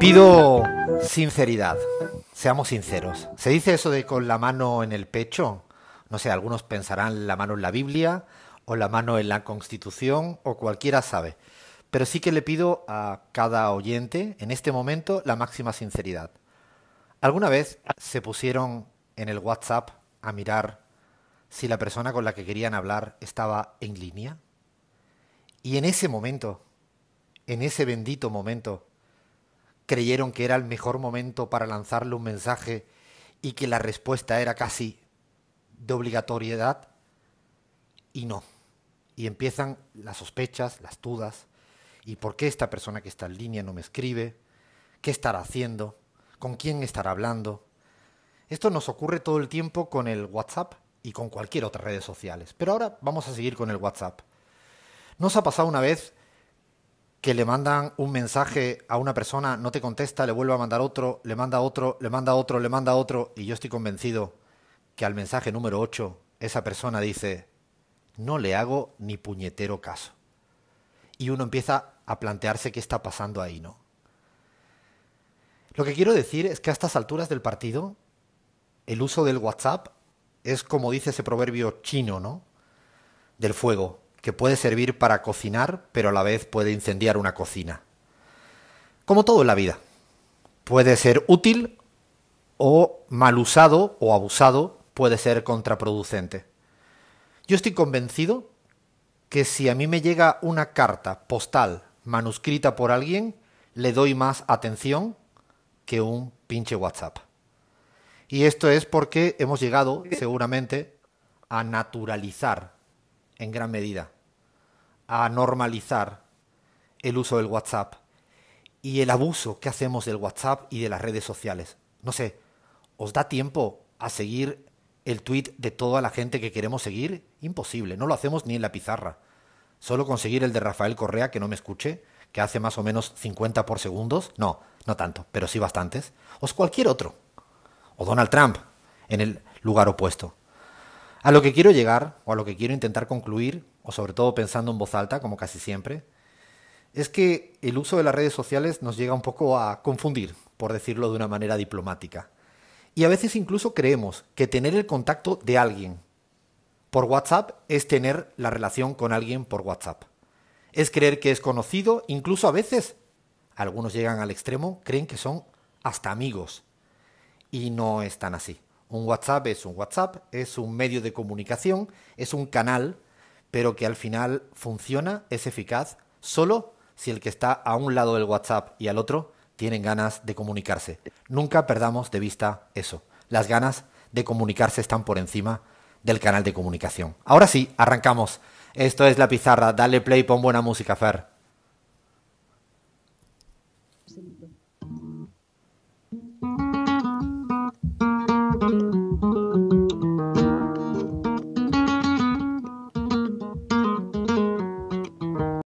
Pido sinceridad, seamos sinceros. ¿Se dice eso de con la mano en el pecho? No sé, algunos pensarán la mano en la Biblia o la mano en la Constitución o cualquiera sabe. Pero sí que le pido a cada oyente en este momento la máxima sinceridad. ¿Alguna vez se pusieron en el WhatsApp a mirar si la persona con la que querían hablar estaba en línea? Y en ese momento, en ese bendito momento, creyeron que era el mejor momento para lanzarle un mensaje y que la respuesta era casi de obligatoriedad y no. Y empiezan las sospechas, las dudas, ¿y por qué esta persona que está en línea no me escribe? ¿Qué estará haciendo? ¿Con quién estará hablando? Esto nos ocurre todo el tiempo con el WhatsApp y con cualquier otra redes sociales. Pero ahora vamos a seguir con el WhatsApp. Nos ha pasado una vez que le mandan un mensaje a una persona, no te contesta, le vuelve a mandar otro, le manda otro, le manda otro, le manda otro, y yo estoy convencido que al mensaje número 8 esa persona dice, no le hago ni puñetero caso. Y uno empieza a plantearse qué está pasando ahí, ¿no? Lo que quiero decir es que a estas alturas del partido, el uso del WhatsApp es como dice ese proverbio chino, ¿no? Del fuego que puede servir para cocinar, pero a la vez puede incendiar una cocina. Como todo en la vida, puede ser útil o mal usado o abusado, puede ser contraproducente. Yo estoy convencido que si a mí me llega una carta postal manuscrita por alguien, le doy más atención que un pinche WhatsApp. Y esto es porque hemos llegado, seguramente, a naturalizar en gran medida a normalizar el uso del WhatsApp y el abuso que hacemos del WhatsApp y de las redes sociales. No sé, ¿os da tiempo a seguir el tweet de toda la gente que queremos seguir? Imposible, no lo hacemos ni en la pizarra. Solo conseguir el de Rafael Correa, que no me escuche, que hace más o menos 50 por segundos. No, no tanto, pero sí bastantes. O cualquier otro. O Donald Trump, en el lugar opuesto. A lo que quiero llegar, o a lo que quiero intentar concluir, o sobre todo pensando en voz alta, como casi siempre, es que el uso de las redes sociales nos llega un poco a confundir, por decirlo de una manera diplomática. Y a veces incluso creemos que tener el contacto de alguien por WhatsApp es tener la relación con alguien por WhatsApp. Es creer que es conocido, incluso a veces, algunos llegan al extremo, creen que son hasta amigos. Y no es tan así. Un WhatsApp es un WhatsApp, es un medio de comunicación, es un canal, pero que al final funciona, es eficaz, solo si el que está a un lado del WhatsApp y al otro tienen ganas de comunicarse. Nunca perdamos de vista eso. Las ganas de comunicarse están por encima del canal de comunicación. Ahora sí, arrancamos. Esto es La Pizarra. Dale play, pon buena música, Fer.